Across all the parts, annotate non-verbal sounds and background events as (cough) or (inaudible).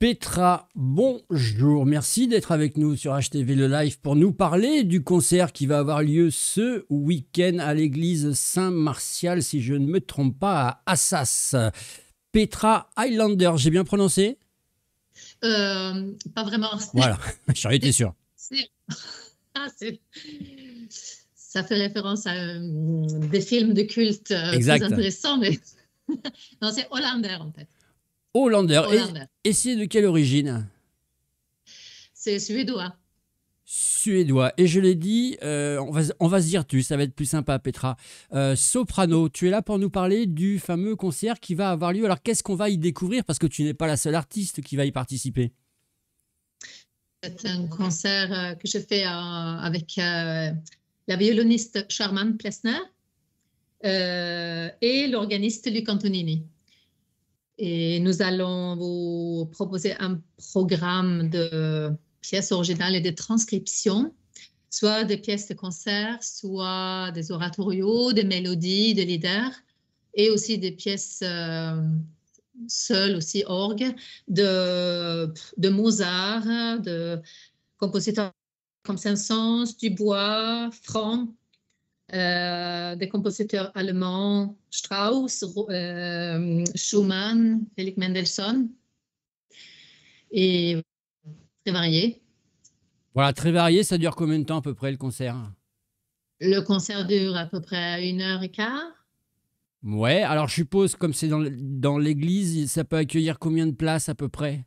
Petra, bonjour, merci d'être avec nous sur HTV Le Live pour nous parler du concert qui va avoir lieu ce week-end à l'église Saint-Martial, si je ne me trompe pas, à Assas. Petra Highlander, j'ai bien prononcé euh, Pas vraiment. Voilà, (laughs) j'en étais sûr. (laughs) Ah, ça fait référence à euh, des films de culte très euh, intéressants, mais (laughs) non, c'est Hollander en fait. Hollander. Et, c'est de quelle origine C'est suédois. Suédois. Et je l'ai dit, euh, on, va, on va se dire tu, ça va être plus sympa, Petra. Euh, soprano, tu es là pour nous parler du fameux concert qui va avoir lieu. Alors qu'est-ce qu'on va y découvrir Parce que tu n'es pas la seule artiste qui va y participer. C'est un concert euh, que je fais avec la violoniste Charman Plessner et l'organiste Luc Antonini et nous allons vous proposer un programme de pièces originales et de transcriptions, soit des pièces de concert, soit des oratorios, des mélodies, des leaders, et aussi des pièces euh, seules, aussi orgue, de, de Mozart, de compositeurs comme Saint-Saëns, Dubois, Franck, euh, des compositeurs allemands, Strauss, euh, Schumann, Felix Mendelssohn, et très varié. Voilà, très varié, ça dure combien de temps à peu près le concert Le concert dure à peu près une heure et quart. Ouais, alors je suppose, comme c'est dans l'église, ça peut accueillir combien de places à peu près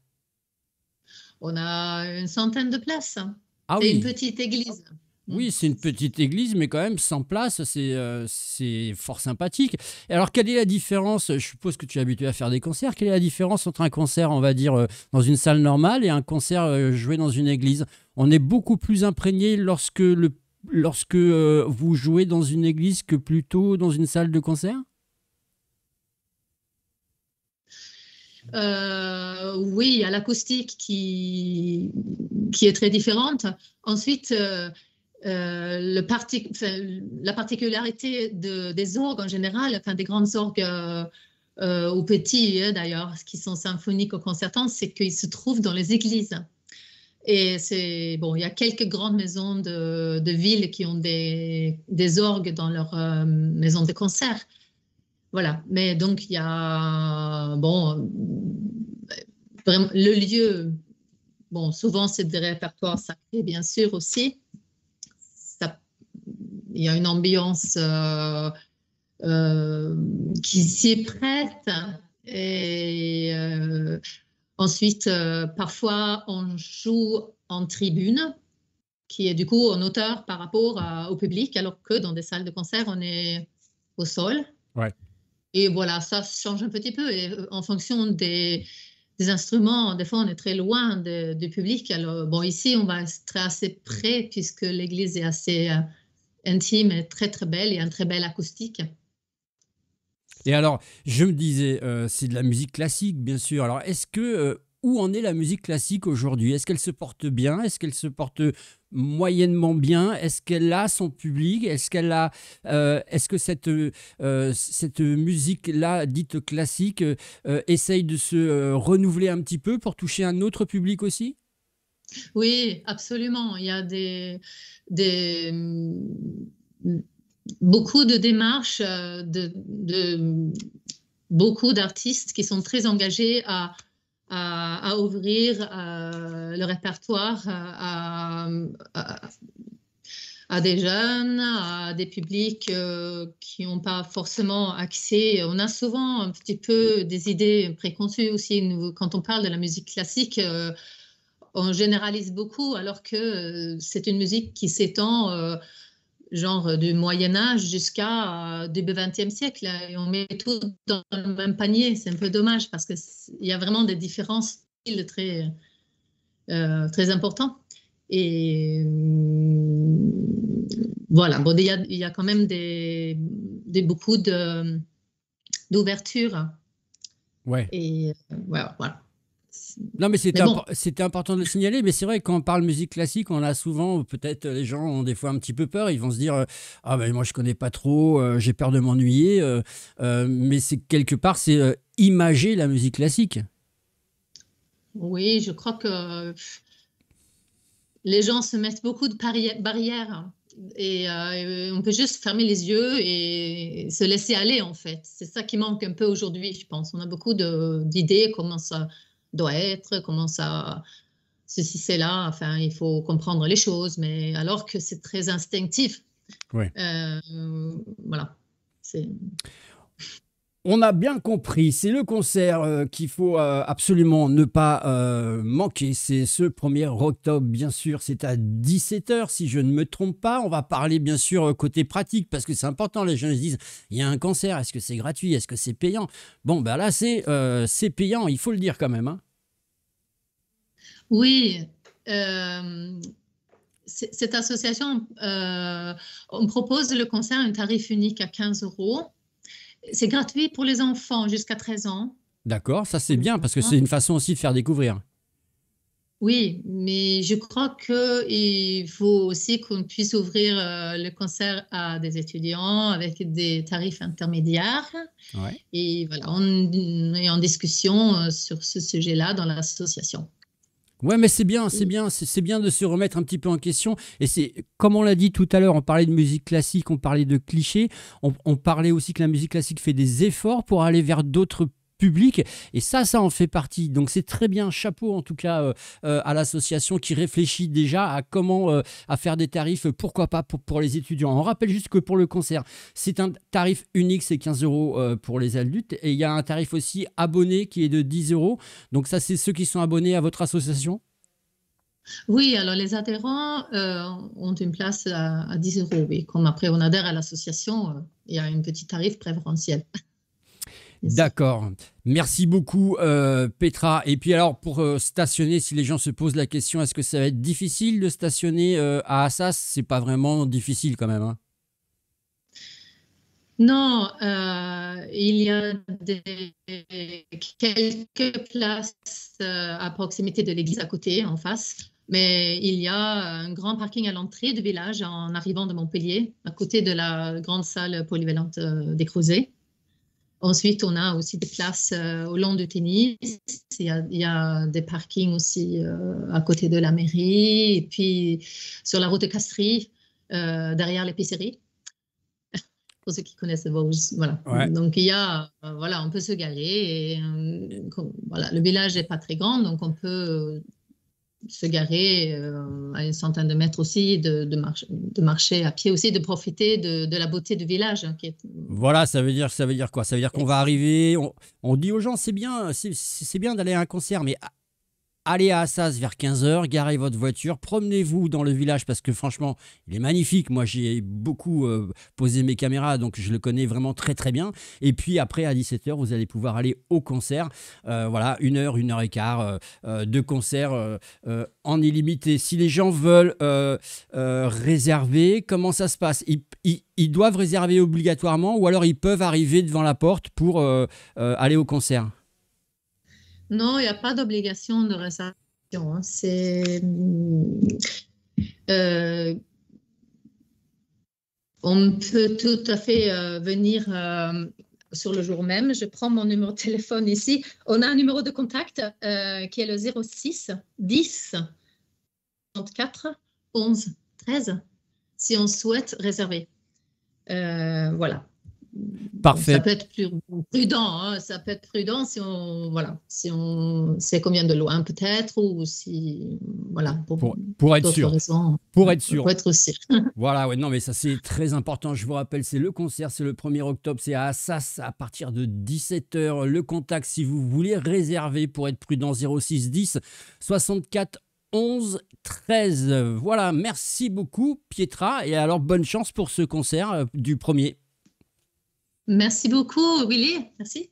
On a une centaine de places. Ah c'est une petite église. Mm. Oui, c'est une petite église, mais quand même sans place, euh, c'est fort sympathique. Alors, quelle est la différence Je suppose que tu es habitué à faire des concerts. Quelle est la différence entre un concert, on va dire, euh, dans une salle normale et un concert euh, joué dans une église On est beaucoup plus imprégné lorsque, le, lorsque vous jouez dans une église que plutôt dans une salle de concert oui, à l'acoustique qui, qui est très différente. Ensuite, euh, le parti, la particularité des orgues en général, enfin, des grandes orgues euh, euh, ou petits hein, d'ailleurs, qui sont symphoniques ou concertants, c'est qu'ils se trouvent dans les églises. Et c'est bon, il y a quelques grandes maisons de, de villes qui ont des, orgues dans leurs maisons de concert. Voilà, mais donc il y a bon, le lieu, bon, souvent c'est des répertoires sacrés, bien sûr aussi, il y a une ambiance euh, euh, qui s'y prête. Et euh, ensuite, parfois, on joue en tribune, qui est du coup en hauteur par rapport au public, alors que dans des salles de concert, on est au sol. Et voilà, ça change un petit peu. Et en fonction des, instruments, des fois, on est très loin du public. Alors, bon, ici, on va être assez près puisque l'église est assez intime, très très belle et un très bel acoustique. Et alors, je me disais, euh, c'est de la musique classique, bien sûr. Alors, est-ce que euh, où en est la musique classique aujourd'hui Est-ce qu'elle se porte bien Est-ce qu'elle se porte moyennement bien Est-ce qu'elle a son public Est-ce qu'elle a euh, Est-ce que cette cette musique là dite classique essaye de se renouveler un petit peu pour toucher un autre public aussi oui, absolument. Il y a beaucoup de démarches euh, de, beaucoup d'artistes qui sont très engagés à, ouvrir euh, le répertoire euh, à, des jeunes, à des publics qui n'ont pas forcément accès. On a souvent un petit peu des idées préconçues aussi. quand on parle de la musique classique, on généralise beaucoup alors que euh, c'est une musique qui s'étend euh, genre euh, du Moyen Âge jusqu'à début XXe siècle. Hein, et on met tout dans le même panier. C'est un peu dommage parce qu'il y a vraiment des différences très, très importantes. Et voilà, bon, il y a, quand même des, beaucoup d'ouverture. De, ouais. Et voilà. Non, mais c'était important de le signaler. Mais c'est vrai, quand on parle musique classique, on a souvent, peut-être, les gens ont des fois un petit peu peur. Ils vont se dire euh, Ah, ben moi, je connais pas trop, euh, j'ai peur de m'ennuyer. Euh, mais c'est quelque part, c'est imager la musique classique. Oui, je crois que les gens se mettent beaucoup de barrières. Et on peut juste fermer les yeux et se laisser aller, en fait. C'est ça qui manque un peu aujourd'hui, je pense. On a beaucoup d'idées, comment ça doit être, comment ça, ceci, c'est là. Enfin, il faut comprendre les choses, mais alors que c'est très instinctif. Oui. Euh, voilà. On a bien compris, c'est le concert euh, qu'il faut euh, absolument ne pas euh, manquer. C'est ce 1er octobre, bien sûr, c'est à 17h si je ne me trompe pas. On va parler bien sûr côté pratique parce que c'est important. Les gens se disent, il y a un concert, est-ce que c'est gratuit, est-ce que c'est payant Bon, ben là, c'est c'est payant, il faut le dire quand même. Hein. Oui cette association, on propose le concert à un tarif unique à 15 euros. C'est gratuit pour les enfants jusqu'à 13 ans. D'accord, ça c'est bien parce que c'est hein une façon aussi de faire découvrir. Oui, mais je crois qu'il faut aussi qu'on puisse ouvrir euh, le concert à des étudiants avec des tarifs intermédiaires. Et voilà, on est en discussion euh, sur ce sujet-là dans l'association. Ouais, mais c'est bien, c'est bien, c'est bien de se remettre un petit peu en question. Et c'est, comme on l'a dit tout à l'heure, on parlait de musique classique, on parlait de clichés, on, on, parlait aussi que la musique classique fait des efforts pour aller vers d'autres public. Et ça, ça en fait partie. Donc c'est très bien. Chapeau en tout cas euh, euh, à l'association qui réfléchit déjà à comment euh, à faire des tarifs, pourquoi pas pour, les étudiants. On rappelle juste que pour le concert, c'est un tarif unique, c'est 15 euros pour les adultes. Et il y a un tarif aussi abonné qui est de 10 euros. Donc ça, c'est ceux qui sont abonnés à votre association. Oui, alors les adhérents ont une place à, 10 euros. Oui. Comme après on adhère à l'association, il y a une petite tarif préférentiel. (laughs) D'accord. Merci beaucoup, euh, Petra. Et puis alors, pour euh, stationner, si les gens se posent la question, est-ce que ça va être difficile de stationner euh, à Assas C'est pas vraiment difficile quand même. Hein. non, il y a quelques places à proximité de l'église à côté, en face. Mais il y a un grand parking à l'entrée du village en arrivant de Montpellier, à côté de la grande salle polyvalente des Creusets. Ensuite, on a aussi des places euh, au long de tennis. Il y, a, des parkings aussi euh, à côté de la mairie. Et puis, sur la route de Castries, euh, derrière l'épicerie (laughs) pour ceux qui connaissent Vosges. Voilà. Donc il y a, voilà, on peut se garer. Et, voilà, le village n'est pas très grand, donc on peut se garer euh, à une centaine de mètres aussi, de, de, de marcher à pied aussi, de profiter de, la beauté du village. Hein, voilà, ça veut dire, ça veut dire quoi Ça veut dire qu'on va arriver, on, dit aux gens, c'est bien, c'est bien d'aller à un concert, mais allez à Assas vers 15h, garez votre voiture, promenez-vous dans le village parce que franchement, il est magnifique. Moi, j'ai beaucoup euh, posé mes caméras, donc je le connais vraiment très très bien. Et puis après, à 17h, vous allez pouvoir aller au concert. Euh, voilà, une heure, une heure et quart euh, de concert en illimité. Si les gens veulent réserver, comment ça se passe ils, doivent réserver obligatoirement ou alors ils peuvent arriver devant la porte pour aller au concert non, il n'y a pas d'obligation de réservation. Hein. Euh, on peut tout à fait euh, venir euh, sur le jour même. Je prends mon numéro de téléphone ici. On a un numéro de contact qui est le 06 10 64 11 13 si on souhaite réserver. voilà. Parfait. Ça peut être prudent, hein. ça peut être prudent si on, voilà, si on sait combien de loin peut-être, ou si, voilà, pour, être sûr. pour être sûr. Pour (laughs) voilà, ouais, non, mais ça c'est très important. Je vous rappelle, c'est le concert, c'est le 1er octobre, c'est à Assas à partir de 17h. Le contact, si vous voulez réserver pour être prudent, 06 10 64 11 13. Voilà, merci beaucoup Pietra, et alors bonne chance pour ce concert euh, du 1er Merci beaucoup, Willy. Merci.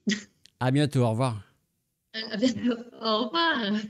À bientôt. Au revoir. À bientôt. Au revoir.